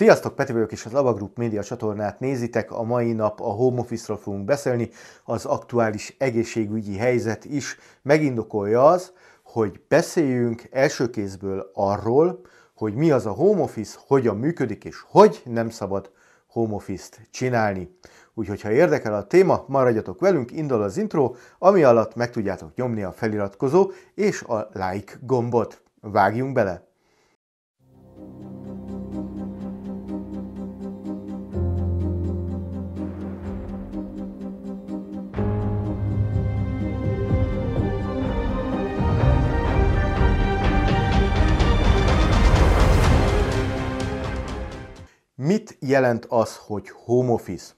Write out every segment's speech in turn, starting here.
Sziasztok, Peti vagyok és az Ava Group média csatornát nézitek. A mai nap a home office-ról fogunk beszélni. Az aktuális egészségügyi helyzet is megindokolja az, hogy beszéljünk első kézből arról, hogy mi az a home office, hogyan működik és hogy nem szabad home office-t csinálni. Úgyhogy, ha érdekel a téma, maradjatok velünk, indul az intro, ami alatt meg tudjátok nyomni a feliratkozó és a like gombot. Vágjunk bele! Mit jelent az, hogy home office?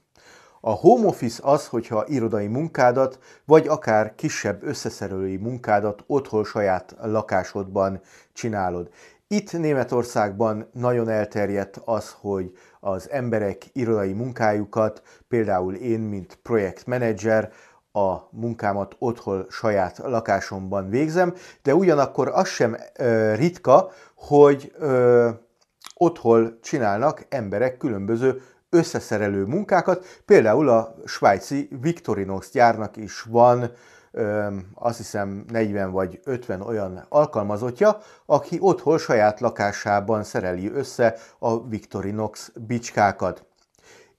A home office az, hogyha irodai munkádat, vagy akár kisebb összeszerelői munkádat otthon saját lakásodban csinálod. Itt Németországban nagyon elterjedt az, hogy az emberek irodai munkájukat, például én, mint projektmenedzser, a munkámat otthon saját lakásomban végzem, de ugyanakkor az sem ö, ritka, hogy ö, otthon csinálnak emberek különböző összeszerelő munkákat, például a svájci Victorinox gyárnak is van azt hiszem 40 vagy 50 olyan alkalmazottja, aki otthon saját lakásában szereli össze a Victorinox bicskákat.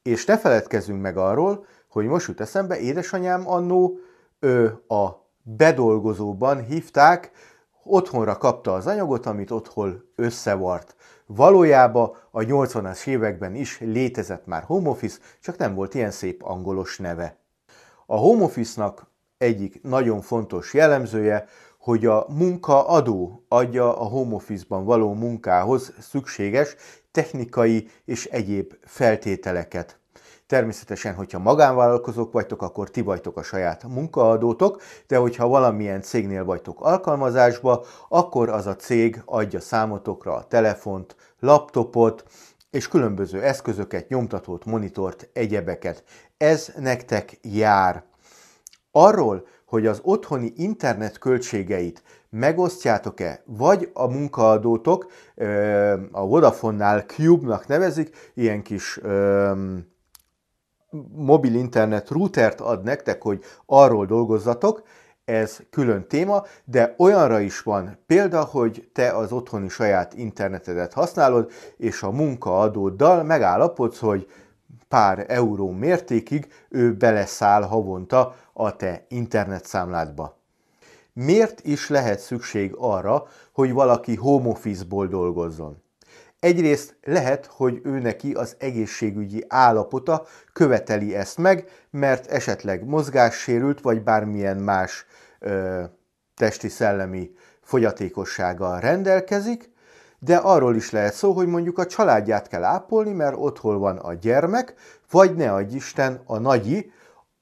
És ne feledkezzünk meg arról, hogy most jut eszembe, édesanyám annó ő a bedolgozóban hívták otthonra kapta az anyagot, amit otthon összevart. Valójában a 80-as években is létezett már home office, csak nem volt ilyen szép angolos neve. A home office-nak egyik nagyon fontos jellemzője, hogy a munkaadó adja a home office-ban való munkához szükséges technikai és egyéb feltételeket. Természetesen, hogyha magánvállalkozók vagytok, akkor ti vagytok a saját munkaadótok, de hogyha valamilyen cégnél vagytok alkalmazásba, akkor az a cég adja számotokra a telefont, laptopot, és különböző eszközöket, nyomtatót, monitort, egyebeket. Ez nektek jár. Arról, hogy az otthoni internet költségeit megosztjátok-e, vagy a munkaadótok, a Vodafone-nál Cube-nak nevezik, ilyen kis mobil internet routert ad nektek, hogy arról dolgozzatok, ez külön téma, de olyanra is van példa, hogy te az otthoni saját internetedet használod, és a munkaadóddal megállapodsz, hogy pár euró mértékig ő beleszáll havonta a te internetszámládba. Miért is lehet szükség arra, hogy valaki home office-ból dolgozzon? Egyrészt lehet, hogy ő neki az egészségügyi állapota követeli ezt meg, mert esetleg mozgássérült vagy bármilyen más ö, testi-szellemi fogyatékossággal rendelkezik, de arról is lehet szó, hogy mondjuk a családját kell ápolni, mert otthon van a gyermek, vagy ne adj Isten a nagyi,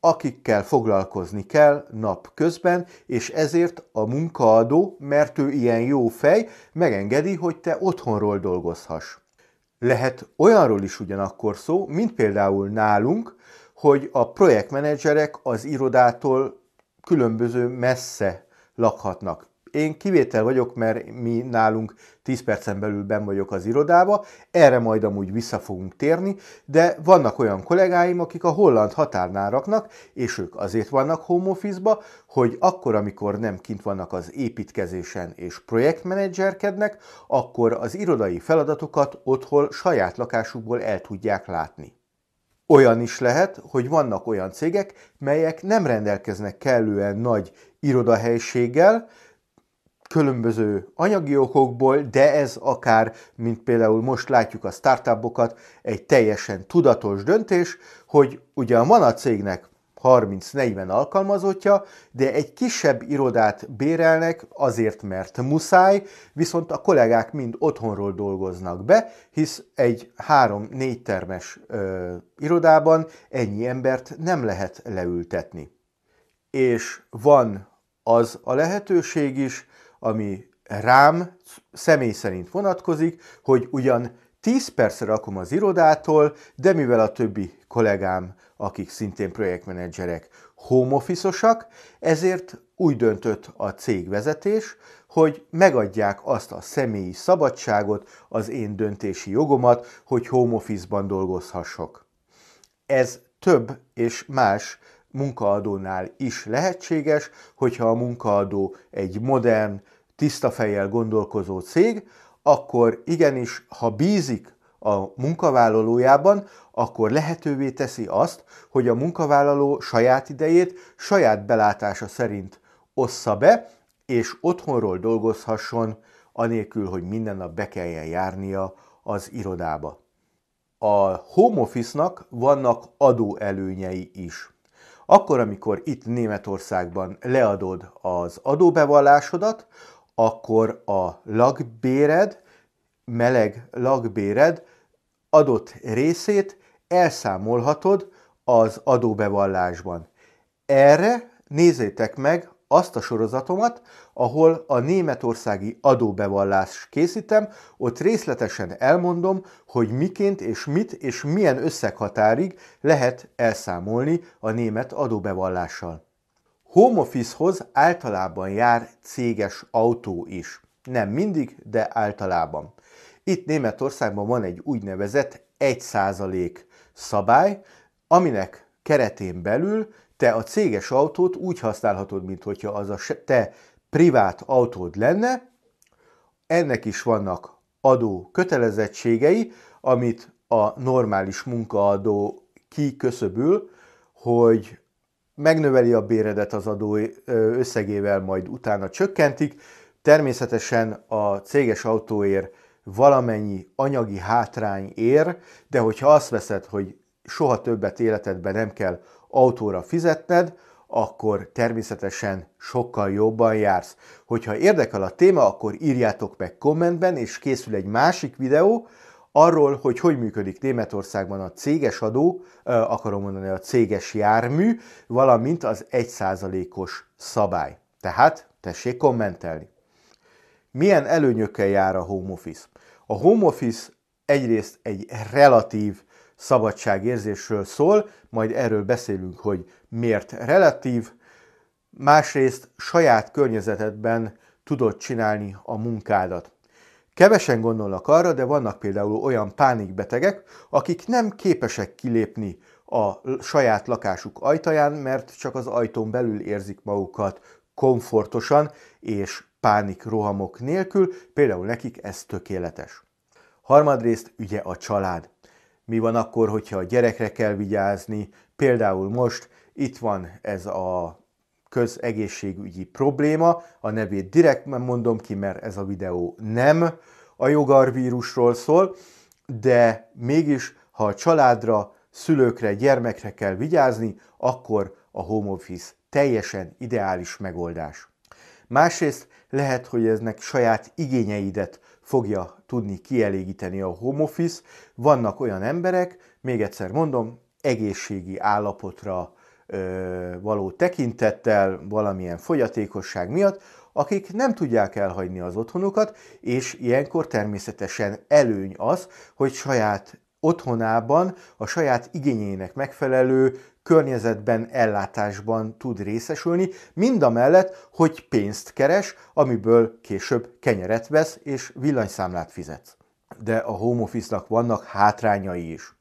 akikkel foglalkozni kell nap közben, és ezért a munkaadó, mert ő ilyen jó fej, megengedi, hogy te otthonról dolgozhass. Lehet olyanról is ugyanakkor szó, mint például nálunk, hogy a projektmenedzserek az irodától különböző messze lakhatnak én kivétel vagyok, mert mi nálunk 10 percen belül ben vagyok az irodába, erre majd amúgy vissza fogunk térni, de vannak olyan kollégáim, akik a holland határnál raknak, és ők azért vannak home office-ba, hogy akkor, amikor nem kint vannak az építkezésen és projektmenedzserkednek, akkor az irodai feladatokat otthon saját lakásukból el tudják látni. Olyan is lehet, hogy vannak olyan cégek, melyek nem rendelkeznek kellően nagy irodahelységgel, különböző anyagi okokból, de ez akár, mint például most látjuk a startupokat, egy teljesen tudatos döntés, hogy ugye van a cégnek 30-40 alkalmazottja, de egy kisebb irodát bérelnek azért, mert muszáj, viszont a kollégák mind otthonról dolgoznak be, hisz egy 3-4 termes ö, irodában ennyi embert nem lehet leültetni. És van az a lehetőség is, ami rám személy szerint vonatkozik, hogy ugyan 10 percre rakom az irodától, de mivel a többi kollégám, akik szintén projektmenedzserek, home office-osak, ezért úgy döntött a cégvezetés, hogy megadják azt a személyi szabadságot, az én döntési jogomat, hogy home office-ban dolgozhassok. Ez több és más munkaadónál is lehetséges, hogyha a munkaadó egy modern, tiszta fejjel gondolkozó cég, akkor igenis, ha bízik a munkavállalójában, akkor lehetővé teszi azt, hogy a munkavállaló saját idejét saját belátása szerint ossza be, és otthonról dolgozhasson, anélkül, hogy minden nap be kelljen járnia az irodába. A home office-nak vannak adóelőnyei is akkor, amikor itt Németországban leadod az adóbevallásodat, akkor a lakbéred, meleg lakbéred adott részét elszámolhatod az adóbevallásban. Erre nézzétek meg azt a sorozatomat, ahol a németországi adóbevallást készítem, ott részletesen elmondom, hogy miként és mit és milyen összeghatárig lehet elszámolni a német adóbevallással. Home office-hoz általában jár céges autó is. Nem mindig, de általában. Itt Németországban van egy úgynevezett 1% szabály, aminek keretén belül te a céges autót úgy használhatod, mint hogyha az a te privát autód lenne, ennek is vannak adó kötelezettségei, amit a normális munkaadó kiköszöbül, hogy megnöveli a béredet az adó összegével, majd utána csökkentik. Természetesen a céges autóért valamennyi anyagi hátrány ér, de hogyha azt veszed, hogy soha többet életedben nem kell autóra fizetned, akkor természetesen sokkal jobban jársz. Hogyha érdekel a téma, akkor írjátok meg kommentben, és készül egy másik videó arról, hogy hogy működik Németországban a céges adó, akarom mondani a céges jármű, valamint az 1%-os szabály. Tehát tessék kommentelni. Milyen előnyökkel jár a home office? A home office egyrészt egy relatív szabadságérzésről szól, majd erről beszélünk, hogy miért relatív, másrészt saját környezetedben tudod csinálni a munkádat. Kevesen gondolnak arra, de vannak például olyan pánikbetegek, akik nem képesek kilépni a saját lakásuk ajtaján, mert csak az ajtón belül érzik magukat komfortosan és pánik rohamok nélkül, például nekik ez tökéletes. Harmadrészt ugye a család mi van akkor, hogyha a gyerekre kell vigyázni. Például most itt van ez a közegészségügyi probléma, a nevét direkt mondom ki, mert ez a videó nem a jogarvírusról szól, de mégis, ha a családra, szülőkre, gyermekre kell vigyázni, akkor a home office teljesen ideális megoldás. Másrészt lehet, hogy eznek saját igényeidet fogja tudni kielégíteni a home office. Vannak olyan emberek, még egyszer mondom, egészségi állapotra ö, való tekintettel, valamilyen fogyatékosság miatt, akik nem tudják elhagyni az otthonukat, és ilyenkor természetesen előny az, hogy saját otthonában a saját igényének megfelelő környezetben, ellátásban tud részesülni, mind a mellett, hogy pénzt keres, amiből később kenyeret vesz és villanyszámlát fizet. De a home office-nak vannak hátrányai is.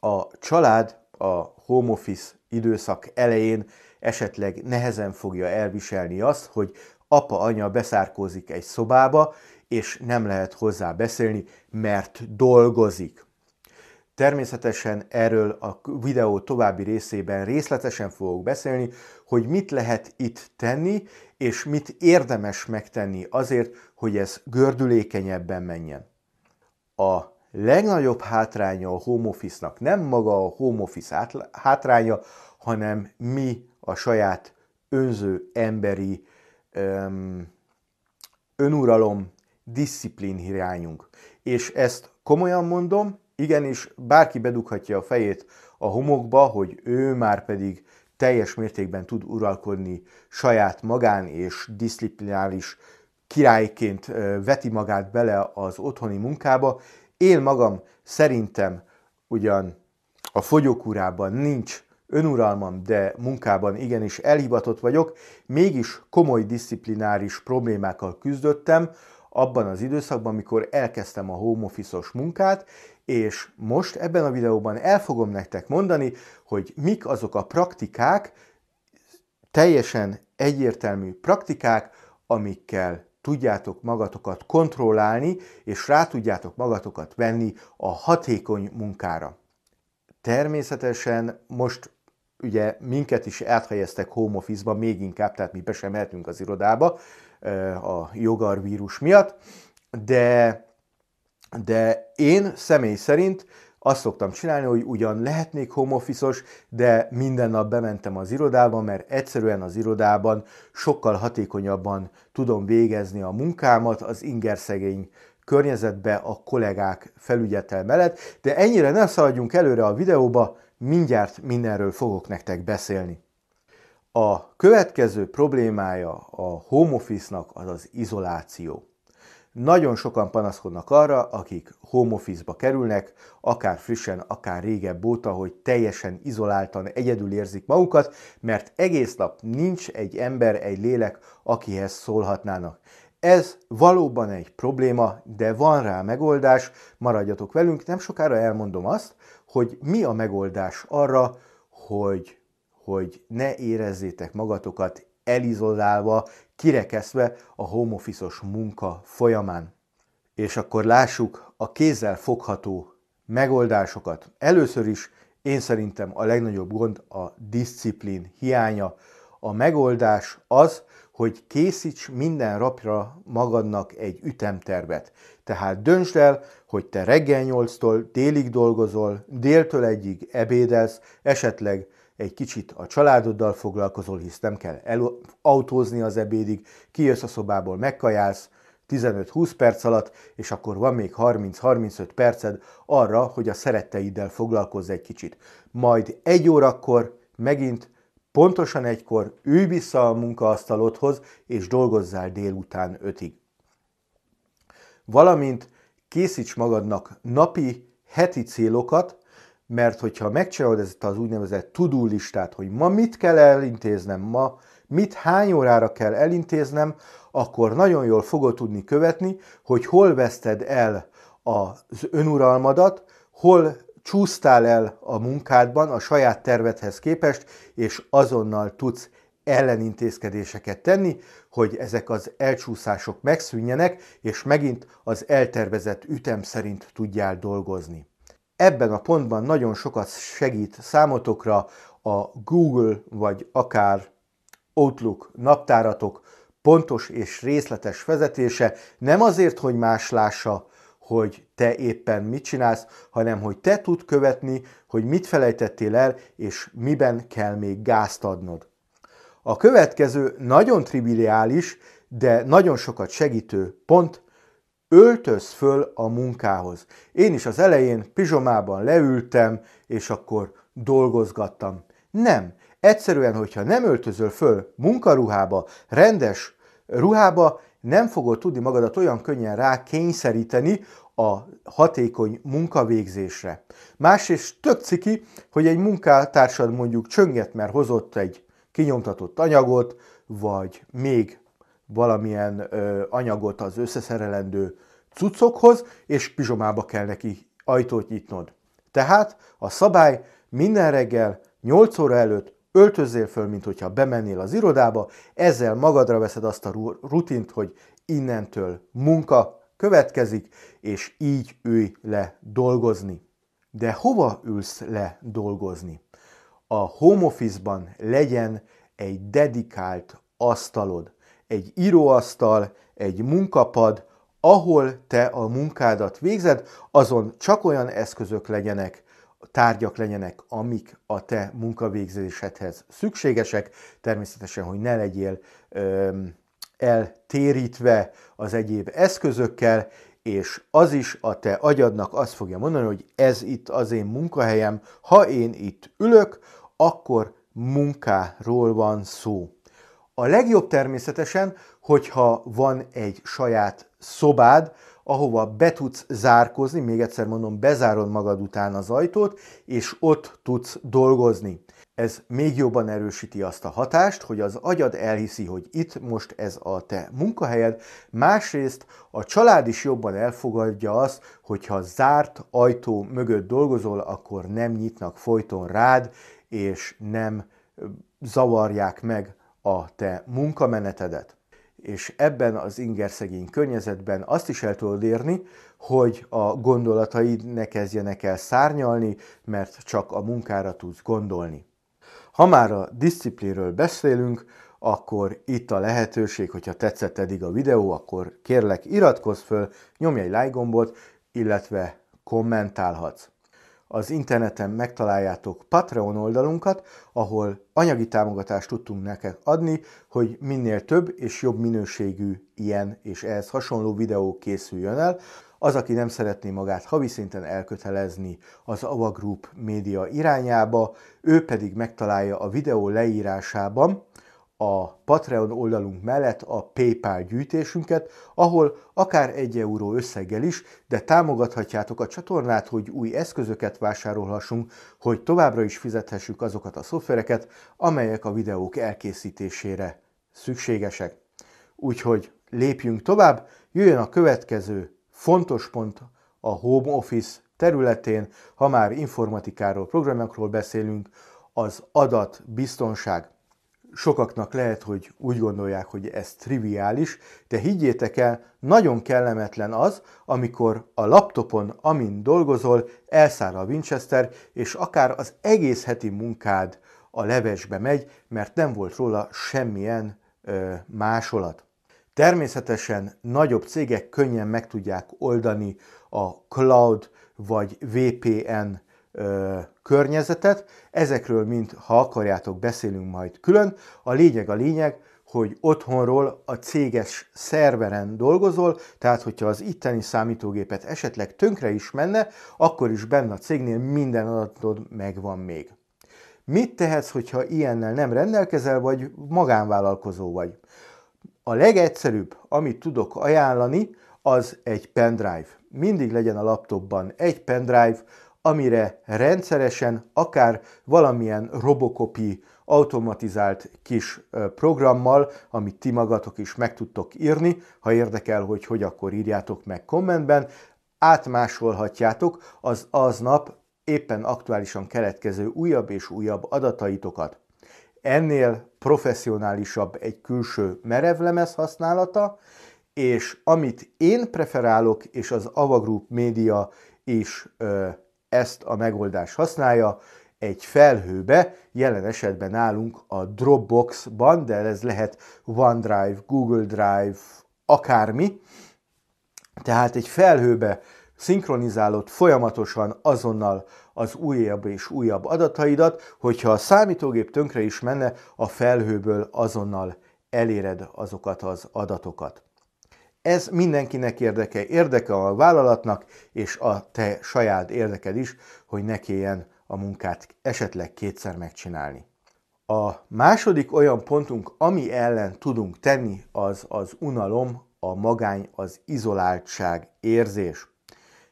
A család a home office időszak elején esetleg nehezen fogja elviselni azt, hogy apa-anya beszárkózik egy szobába, és nem lehet hozzá beszélni, mert dolgozik. Természetesen erről a videó további részében részletesen fogok beszélni, hogy mit lehet itt tenni, és mit érdemes megtenni azért, hogy ez gördülékenyebben menjen. A legnagyobb hátránya a home office-nak nem maga a home office hátránya, hanem mi a saját önző emberi öm, önuralom, disziplin hiányunk. És ezt komolyan mondom, Igenis, bárki bedughatja a fejét a homokba, hogy ő már pedig teljes mértékben tud uralkodni saját magán és diszciplinális királyként veti magát bele az otthoni munkába. Én magam szerintem ugyan a fogyókúrában nincs önuralmam, de munkában igenis elhivatott vagyok, mégis komoly disziplináris problémákkal küzdöttem, abban az időszakban, amikor elkezdtem a home office munkát, és most ebben a videóban el fogom nektek mondani, hogy mik azok a praktikák, teljesen egyértelmű praktikák, amikkel tudjátok magatokat kontrollálni, és rá tudjátok magatokat venni a hatékony munkára. Természetesen most ugye minket is áthelyeztek home office-ba még inkább, tehát mi be sem mehetünk az irodába, a jogarvírus miatt, de, de én személy szerint azt szoktam csinálni, hogy ugyan lehetnék home de minden nap bementem az irodába, mert egyszerűen az irodában sokkal hatékonyabban tudom végezni a munkámat az ingerszegény környezetbe a kollégák felügyetel mellett, de ennyire ne szaladjunk előre a videóba, mindjárt mindenről fogok nektek beszélni. A következő problémája a home office-nak az az izoláció. Nagyon sokan panaszkodnak arra, akik home office-ba kerülnek, akár frissen, akár régebb óta, hogy teljesen izoláltan egyedül érzik magukat, mert egész nap nincs egy ember, egy lélek, akihez szólhatnának. Ez valóban egy probléma, de van rá megoldás, maradjatok velünk, nem sokára elmondom azt, hogy mi a megoldás arra, hogy hogy ne érezzétek magatokat elizolálva, kirekeszve a home munka folyamán. És akkor lássuk a kézzel fogható megoldásokat. Először is én szerintem a legnagyobb gond a disziplin hiánya. A megoldás az, hogy készíts minden rapra magadnak egy ütemtervet. Tehát döntsd el, hogy te reggel 8-tól délig dolgozol, déltől egyig ebédelsz, esetleg egy kicsit a családoddal foglalkozol, hisz nem kell el- autózni az ebédig, kijössz a szobából, megkajálsz, 15-20 perc alatt, és akkor van még 30-35 perced arra, hogy a szeretteiddel foglalkozz egy kicsit. Majd egy órakor megint pontosan egykor ülj vissza a munkaasztalodhoz, és dolgozzál délután ötig. Valamint készíts magadnak napi, heti célokat, mert hogyha megcsinálod ezt az úgynevezett tudó listát, hogy ma mit kell elintéznem, ma mit hány órára kell elintéznem, akkor nagyon jól fogod tudni követni, hogy hol veszted el az önuralmadat, hol csúsztál el a munkádban a saját tervedhez képest, és azonnal tudsz ellenintézkedéseket tenni, hogy ezek az elcsúszások megszűnjenek, és megint az eltervezett ütem szerint tudjál dolgozni. Ebben a pontban nagyon sokat segít számotokra a Google vagy akár Outlook naptáratok pontos és részletes vezetése, nem azért, hogy más lássa, hogy te éppen mit csinálsz, hanem hogy te tud követni, hogy mit felejtettél el, és miben kell még gázt adnod. A következő nagyon triviális, de nagyon sokat segítő pont öltöz föl a munkához. Én is az elején pizsomában leültem, és akkor dolgozgattam. Nem, egyszerűen, hogyha nem öltözöl föl munkaruhába, rendes ruhába, nem fogod tudni magadat olyan könnyen rá kényszeríteni a hatékony munkavégzésre. Másrészt tök ciki, hogy egy munkátársad mondjuk csönget, mert hozott egy kinyomtatott anyagot, vagy még valamilyen ö, anyagot az összeszerelendő cuccokhoz, és pizsomába kell neki ajtót nyitnod. Tehát a szabály minden reggel 8 óra előtt öltözzél föl, mint hogyha bemennél az irodába, ezzel magadra veszed azt a rutint, hogy innentől munka következik, és így ülj le dolgozni. De hova ülsz le dolgozni? A home office-ban legyen egy dedikált asztalod, egy íróasztal, egy munkapad, ahol te a munkádat végzed, azon csak olyan eszközök legyenek, tárgyak legyenek, amik a te munkavégzésedhez szükségesek. Természetesen, hogy ne legyél ö, eltérítve az egyéb eszközökkel, és az is a te agyadnak azt fogja mondani, hogy ez itt az én munkahelyem, ha én itt ülök, akkor munkáról van szó. A legjobb természetesen, hogyha van egy saját szobád, ahova be tudsz zárkozni, még egyszer mondom, bezárod magad után az ajtót, és ott tudsz dolgozni. Ez még jobban erősíti azt a hatást, hogy az agyad elhiszi, hogy itt most ez a te munkahelyed, másrészt a család is jobban elfogadja azt, hogyha zárt ajtó mögött dolgozol, akkor nem nyitnak folyton rád, és nem zavarják meg a te munkamenetedet és ebben az ingerszegény környezetben azt is el tudod érni, hogy a gondolataid ne kezdjenek el szárnyalni, mert csak a munkára tudsz gondolni. Ha már a disziplinről beszélünk, akkor itt a lehetőség, hogyha tetszett eddig a videó, akkor kérlek iratkozz föl, nyomj egy like gombot, illetve kommentálhatsz az interneten megtaláljátok Patreon oldalunkat, ahol anyagi támogatást tudtunk nekek adni, hogy minél több és jobb minőségű ilyen és ehhez hasonló videó készüljön el. Az, aki nem szeretné magát havi szinten elkötelezni az Ava Group média irányába, ő pedig megtalálja a videó leírásában a Patreon oldalunk mellett a PayPal gyűjtésünket, ahol akár egy euró összeggel is, de támogathatjátok a csatornát, hogy új eszközöket vásárolhassunk, hogy továbbra is fizethessük azokat a szoftvereket, amelyek a videók elkészítésére szükségesek. Úgyhogy lépjünk tovább, jöjjön a következő fontos pont a home office területén, ha már informatikáról, programokról beszélünk, az adatbiztonság sokaknak lehet, hogy úgy gondolják, hogy ez triviális, de higgyétek el, nagyon kellemetlen az, amikor a laptopon, amin dolgozol, elszáll a Winchester, és akár az egész heti munkád a levesbe megy, mert nem volt róla semmilyen ö, másolat. Természetesen nagyobb cégek könnyen meg tudják oldani a cloud vagy VPN ö, környezetet. Ezekről, mint ha akarjátok, beszélünk majd külön. A lényeg a lényeg, hogy otthonról a céges szerveren dolgozol, tehát hogyha az itteni számítógépet esetleg tönkre is menne, akkor is benne a cégnél minden adatod megvan még. Mit tehetsz, hogyha ilyennel nem rendelkezel, vagy magánvállalkozó vagy? A legegyszerűbb, amit tudok ajánlani, az egy pendrive. Mindig legyen a laptopban egy pendrive, amire rendszeresen akár valamilyen robokopi automatizált kis programmal, amit ti magatok is meg tudtok írni, ha érdekel, hogy hogy akkor írjátok meg kommentben, átmásolhatjátok az aznap éppen aktuálisan keletkező újabb és újabb adataitokat. Ennél professzionálisabb egy külső merevlemez használata, és amit én preferálok, és az Avagroup Media is ö, ezt a megoldást használja, egy felhőbe, jelen esetben állunk a Dropbox-ban, de ez lehet OneDrive, Google Drive, akármi. Tehát egy felhőbe szinkronizálod folyamatosan azonnal az újabb és újabb adataidat, hogyha a számítógép tönkre is menne, a felhőből azonnal eléred azokat az adatokat. Ez mindenkinek érdeke, érdeke a vállalatnak, és a te saját érdeked is, hogy ne kelljen a munkát esetleg kétszer megcsinálni. A második olyan pontunk, ami ellen tudunk tenni, az az unalom, a magány, az izoláltság érzés.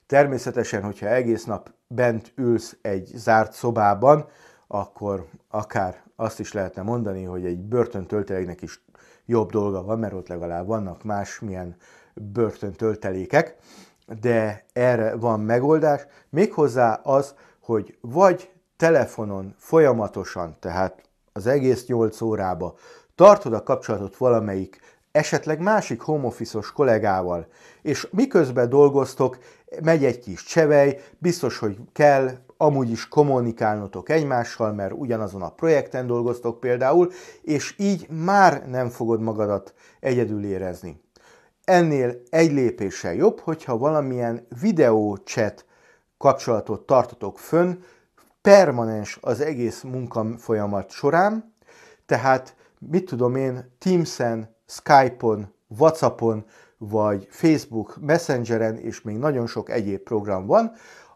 Természetesen, hogyha egész nap bent ülsz egy zárt szobában, akkor akár azt is lehetne mondani, hogy egy börtöntöltelegnek is jobb dolga van, mert ott legalább vannak másmilyen börtöntöltelékek, de erre van megoldás, méghozzá az, hogy vagy telefonon folyamatosan, tehát az egész 8 órába tartod a kapcsolatot valamelyik esetleg másik home office kollégával, és miközben dolgoztok, megy egy kis csevej, biztos, hogy kell amúgy is kommunikálnotok egymással, mert ugyanazon a projekten dolgoztok például, és így már nem fogod magadat egyedül érezni. Ennél egy lépéssel jobb, hogyha valamilyen videócset kapcsolatot tartotok fönn, permanens az egész munkafolyamat során, tehát mit tudom én, Teams-en, Skype-on, WhatsApp-on, vagy Facebook Messengeren, és még nagyon sok egyéb program van,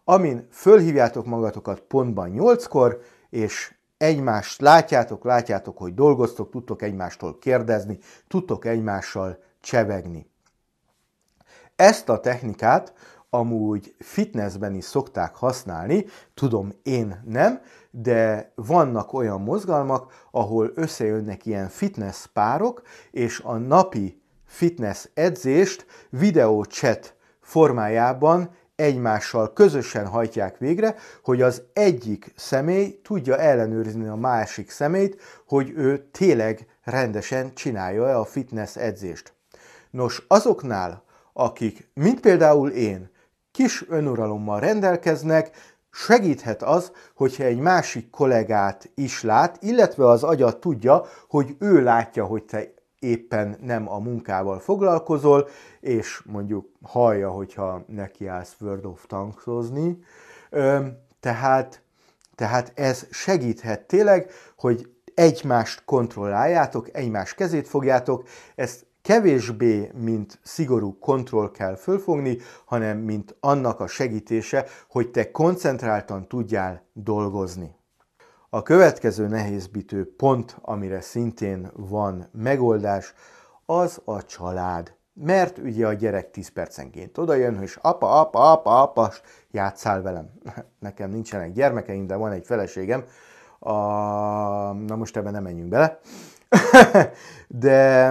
amin fölhívjátok magatokat pontban nyolckor, és egymást látjátok, látjátok, hogy dolgoztok, tudtok egymástól kérdezni, tudtok egymással csevegni. Ezt a technikát amúgy fitnessben is szokták használni, tudom én nem, de vannak olyan mozgalmak, ahol összejönnek ilyen fitness párok, és a napi fitness edzést videócset formájában egymással közösen hajtják végre, hogy az egyik személy tudja ellenőrizni a másik szemét, hogy ő tényleg rendesen csinálja-e a fitness edzést. Nos, azoknál, akik, mint például én, kis önuralommal rendelkeznek, segíthet az, hogyha egy másik kollégát is lát, illetve az agya tudja, hogy ő látja, hogy te éppen nem a munkával foglalkozol, és mondjuk hallja, hogyha nekiállsz World of Tanksozni. Tehát, tehát ez segíthet tényleg, hogy egymást kontrolláljátok, egymás kezét fogjátok, ezt kevésbé, mint szigorú kontroll kell fölfogni, hanem mint annak a segítése, hogy te koncentráltan tudjál dolgozni. A következő nehézbitő pont, amire szintén van megoldás, az a család. Mert ugye a gyerek 10 percenként oda jön, és apa, apa, apa, apa, játszál velem. Nekem nincsenek gyermekeim, de van egy feleségem. A... Na most ebben nem menjünk bele. de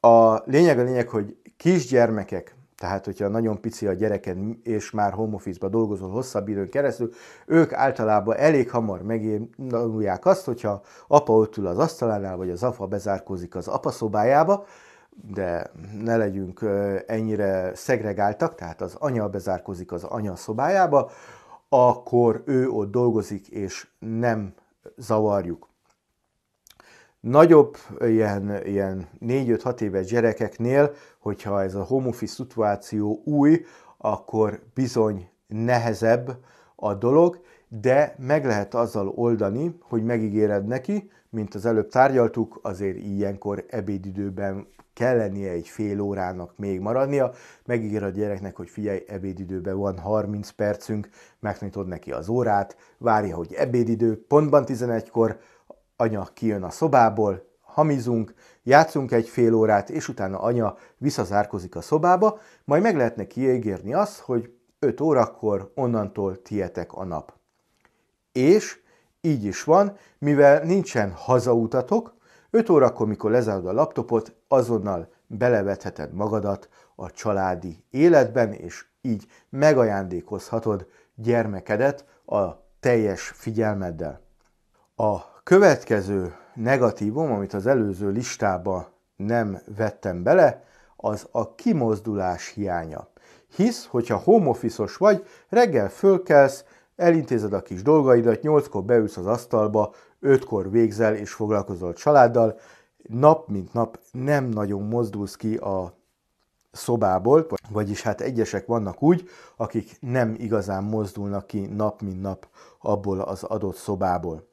a lényeg a lényeg, hogy kisgyermekek tehát, hogyha nagyon pici a gyereked, és már home office dolgozol hosszabb időn keresztül, ők általában elég hamar megírnulják azt, hogyha apa ott ül az asztalánál, vagy az apa bezárkózik az apa szobájába, de ne legyünk ennyire szegregáltak, tehát az anya bezárkózik az anya szobájába, akkor ő ott dolgozik, és nem zavarjuk nagyobb, ilyen, ilyen 4-5-6 éves gyerekeknél, hogyha ez a home office szituáció új, akkor bizony nehezebb a dolog, de meg lehet azzal oldani, hogy megígéred neki, mint az előbb tárgyaltuk, azért ilyenkor ebédidőben kell lennie egy fél órának még maradnia, megígér a gyereknek, hogy figyelj, ebédidőben van 30 percünk, megnyitod neki az órát, várja, hogy ebédidő, pontban 11-kor, anya kijön a szobából, hamizunk, játszunk egy fél órát, és utána anya visszazárkozik a szobába, majd meg lehetne kiégérni azt, hogy 5 órakor onnantól tietek a nap. És így is van, mivel nincsen hazautatok, 5 órakor, mikor lezárod a laptopot, azonnal belevetheted magadat a családi életben, és így megajándékozhatod gyermekedet a teljes figyelmeddel. A következő negatívum, amit az előző listába nem vettem bele, az a kimozdulás hiánya. Hisz, hogyha home vagy, reggel fölkelsz, elintézed a kis dolgaidat, nyolckor beülsz az asztalba, ötkor végzel és foglalkozol családdal, nap mint nap nem nagyon mozdulsz ki a szobából, vagyis hát egyesek vannak úgy, akik nem igazán mozdulnak ki nap mint nap abból az adott szobából.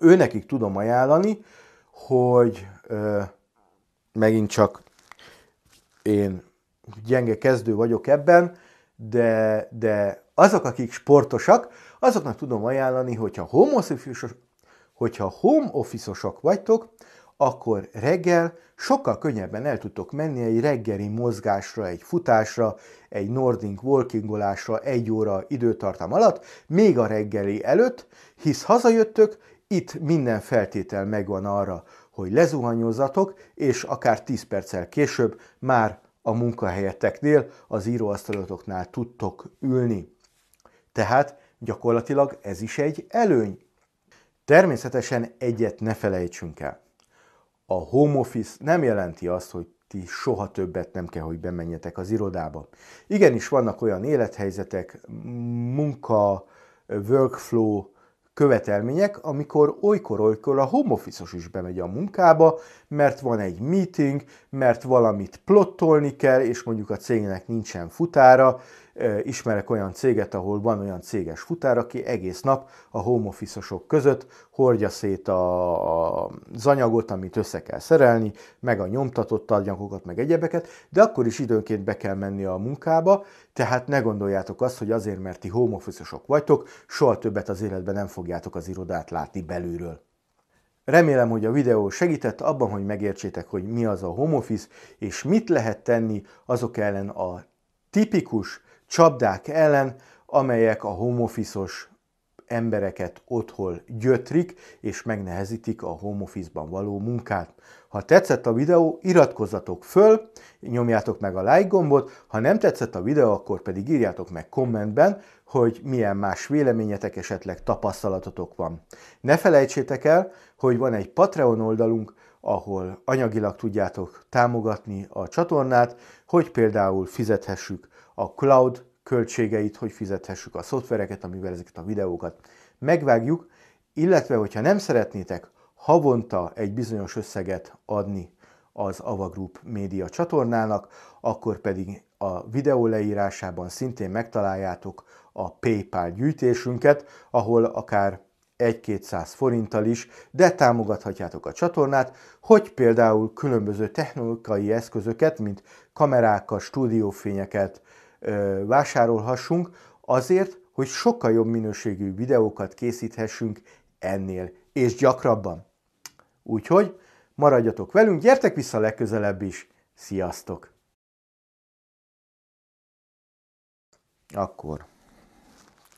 Őnekik tudom ajánlani, hogy ö, megint csak én gyenge kezdő vagyok ebben, de, de azok, akik sportosak, azoknak tudom ajánlani, hogyha home office hogyha home office-osok vagytok, akkor reggel sokkal könnyebben el tudtok menni egy reggeli mozgásra, egy futásra, egy nording walkingolásra egy óra időtartam alatt, még a reggeli előtt, hisz hazajöttök, itt minden feltétel megvan arra, hogy lezuhanyozatok, és akár 10 perccel később már a munkahelyeteknél, az íróasztalatoknál tudtok ülni. Tehát gyakorlatilag ez is egy előny. Természetesen egyet ne felejtsünk el. A home office nem jelenti azt, hogy ti soha többet nem kell, hogy bemenjetek az irodába. Igenis vannak olyan élethelyzetek, munka, workflow, követelmények, amikor olykor-olykor a home office is bemegy a munkába, mert van egy meeting, mert valamit plottolni kell, és mondjuk a cégnek nincsen futára, ismerek olyan céget, ahol van olyan céges futár, aki egész nap a home office között hordja szét a, a, az anyagot, amit össze kell szerelni, meg a nyomtatott anyagokat, meg egyebeket, de akkor is időnként be kell menni a munkába, tehát ne gondoljátok azt, hogy azért, mert ti home vagytok, soha többet az életben nem fogjátok az irodát látni belülről. Remélem, hogy a videó segített abban, hogy megértsétek, hogy mi az a home office, és mit lehet tenni azok ellen a tipikus csapdák ellen, amelyek a homofiszos embereket otthon gyötrik, és megnehezítik a homofizban való munkát. Ha tetszett a videó, iratkozzatok föl, nyomjátok meg a like gombot, ha nem tetszett a videó, akkor pedig írjátok meg kommentben, hogy milyen más véleményetek, esetleg tapasztalatotok van. Ne felejtsétek el, hogy van egy Patreon oldalunk, ahol anyagilag tudjátok támogatni a csatornát, hogy például fizethessük a cloud költségeit, hogy fizethessük a szoftvereket, amivel ezeket a videókat megvágjuk, illetve hogyha nem szeretnétek havonta egy bizonyos összeget adni az Ava Group média csatornának, akkor pedig a videó leírásában szintén megtaláljátok a PayPal gyűjtésünket, ahol akár 1-200 forinttal is, de támogathatjátok a csatornát, hogy például különböző technikai eszközöket, mint kamerákat, stúdiófényeket, vásárolhassunk azért, hogy sokkal jobb minőségű videókat készíthessünk ennél, és gyakrabban. Úgyhogy maradjatok velünk, gyertek vissza legközelebb is. Sziasztok! Akkor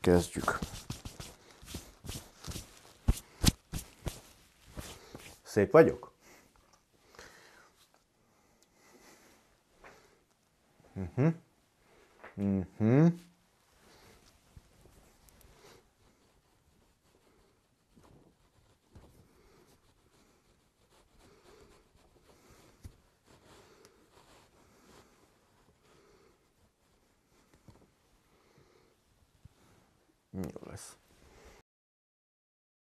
kezdjük. Szép vagyok? Mhm. Uh-huh. Uhum. Nelas.